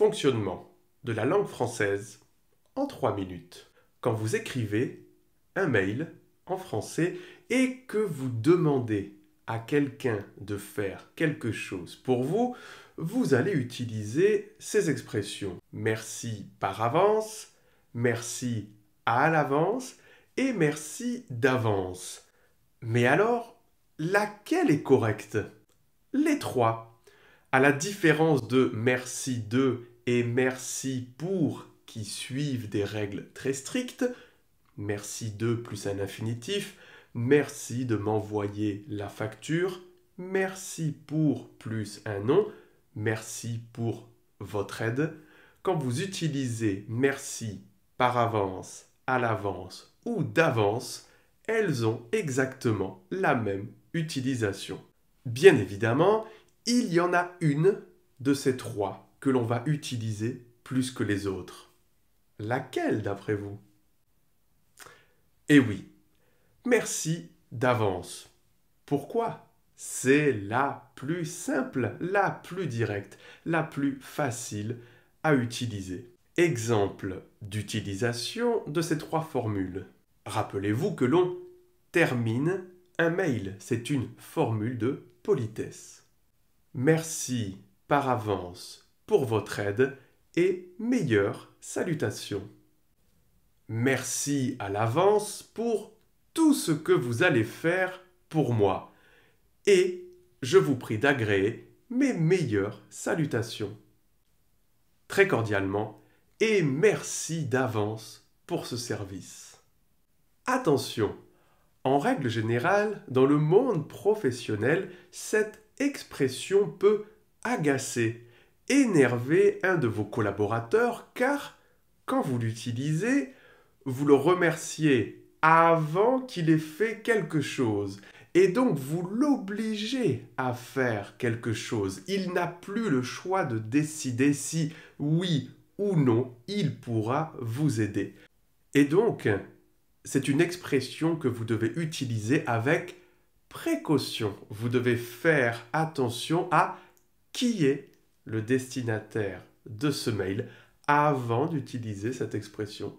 Fonctionnement de la langue française en trois minutes. Quand vous écrivez un mail en français et que vous demandez à quelqu'un de faire quelque chose pour vous, vous allez utiliser ces expressions. Merci par avance, merci à l'avance et merci d'avance. Mais alors, laquelle est correcte Les trois. À la différence de merci de et merci pour qui suivent des règles très strictes. Merci de plus un infinitif. Merci de m'envoyer la facture. Merci pour plus un nom. Merci pour votre aide. Quand vous utilisez merci par avance, à l'avance ou d'avance, elles ont exactement la même utilisation. Bien évidemment, il y en a une de ces trois que l'on va utiliser plus que les autres. Laquelle, d'après vous Eh oui, merci d'avance. Pourquoi C'est la plus simple, la plus directe, la plus facile à utiliser. Exemple d'utilisation de ces trois formules. Rappelez-vous que l'on termine un mail. C'est une formule de politesse. Merci avance pour votre aide et meilleures salutations. Merci à l'avance pour tout ce que vous allez faire pour moi et je vous prie d'agréer mes meilleures salutations. Très cordialement et merci d'avance pour ce service. Attention, en règle générale, dans le monde professionnel, cette expression peut agacer, énerver un de vos collaborateurs car quand vous l'utilisez, vous le remerciez avant qu'il ait fait quelque chose et donc vous l'obligez à faire quelque chose. Il n'a plus le choix de décider si oui ou non il pourra vous aider. Et donc, c'est une expression que vous devez utiliser avec précaution. Vous devez faire attention à qui est le destinataire de ce mail avant d'utiliser cette expression